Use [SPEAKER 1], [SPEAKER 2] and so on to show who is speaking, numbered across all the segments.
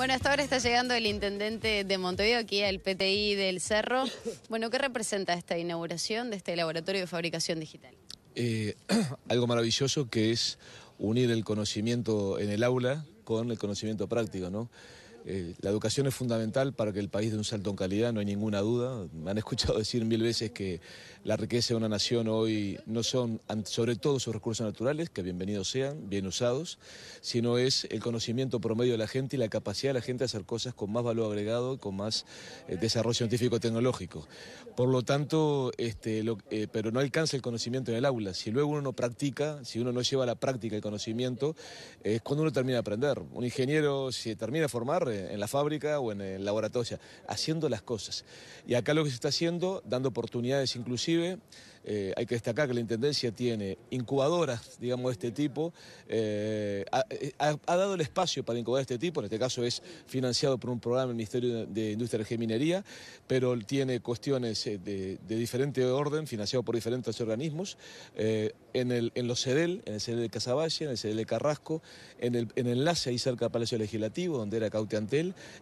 [SPEAKER 1] Bueno, hasta ahora está llegando el intendente de Montevideo, aquí al PTI del Cerro. Bueno, ¿qué representa esta inauguración de este laboratorio de fabricación digital?
[SPEAKER 2] Eh, algo maravilloso que es unir el conocimiento en el aula con el conocimiento práctico, ¿no? Eh, la educación es fundamental para que el país dé un salto en calidad, no hay ninguna duda. Me han escuchado decir mil veces que la riqueza de una nación hoy no son, sobre todo sus recursos naturales, que bienvenidos sean, bien usados, sino es el conocimiento promedio de la gente y la capacidad de la gente de hacer cosas con más valor agregado, con más eh, desarrollo científico-tecnológico. Por lo tanto, este, eh, pero no alcanza el conocimiento en el aula. Si luego uno no practica, si uno no lleva a la práctica el conocimiento, es cuando uno termina de aprender. Un ingeniero se termina de formar, eh, en, la fábrica o en el laboratorio, haciendo las cosas. Y acá lo que se está haciendo, dando oportunidades inclusive, eh, hay que destacar que la Intendencia tiene incubadoras, digamos, de este tipo, eh, ha, dado el espacio para incubar este tipo, en este caso es financiado por un programa del Ministerio de Industria y Minería, pero tiene cuestiones de, diferente orden, financiado por diferentes organismos, en, el, en los CEDEL, en el CEDEL de Casaballe, en el CEDEL de Carrasco, en el, enlace ahí cerca del Palacio Legislativo, donde era cautelar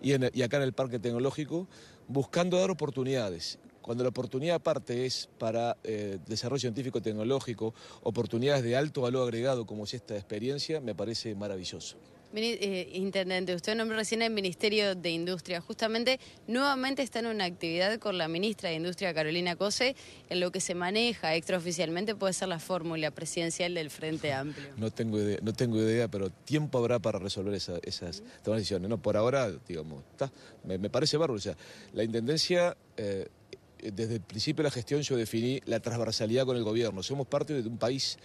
[SPEAKER 2] y acá en el Parque Tecnológico, buscando dar oportunidades cuando la oportunidad aparte es para eh, desarrollo científico tecnológico, oportunidades de alto valor agregado como es esta experiencia, me parece maravilloso.
[SPEAKER 1] Eh, intendente, usted nombró recién el Ministerio de Industria. Justamente, nuevamente está en una actividad con la ministra de Industria, Carolina Cose, en lo que se maneja extraoficialmente puede ser la fórmula presidencial del Frente Amplio.
[SPEAKER 2] No tengo idea, no tengo idea pero tiempo habrá para resolver esas transiciones. No, por ahora, digamos, me, parece bárbaro. O la Intendencia... Eh, desde el principio de la gestión yo definí la transversalidad con el gobierno. Somos parte de un país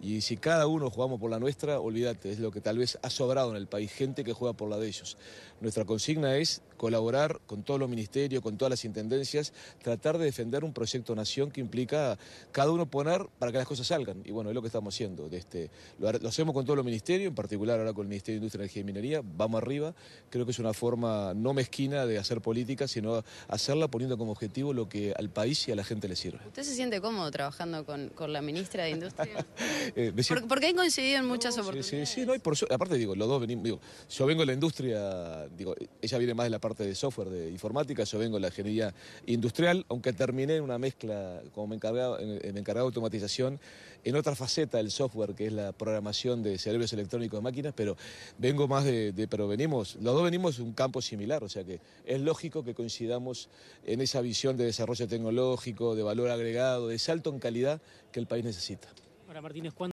[SPEAKER 2] y si cada uno jugamos por la nuestra, olvídate, es lo que tal vez ha sobrado en el país, gente que juega por la de ellos. Nuestra consigna es colaborar con todos los ministerios, con todas las intendencias, tratar de defender un proyecto nación que implica cada uno poner para que las cosas salgan. Y bueno, es lo que estamos haciendo. De este, lo, hacemos con todos los ministerios, en particular ahora con el Ministerio de Industria, Energía y Minería. Vamos arriba. Creo que es una forma no mezquina de hacer política, sino hacerla poniendo como objetivo lo que al país y a la gente le sirve.
[SPEAKER 1] ¿Usted se siente cómodo trabajando con, con la ministra de Industria?
[SPEAKER 2] Eh, porque, han coincidido en muchas oportunidades. Sí, aparte digo, los dos venimos, yo vengo de la industria, digo, ella viene más de la parte de software, de informática, yo vengo de la ingeniería industrial, aunque terminé en una mezcla, como eh, me encargaba, de automatización, en otra faceta del software, que es la programación de cerebros electrónicos de máquinas, pero vengo más de, de pero venimos, los dos venimos de un campo similar, o sea que es lógico que coincidamos en esa visión de desarrollo tecnológico, de valor agregado, de salto en calidad que el país necesita
[SPEAKER 1] para Martínez, ¿cuándo?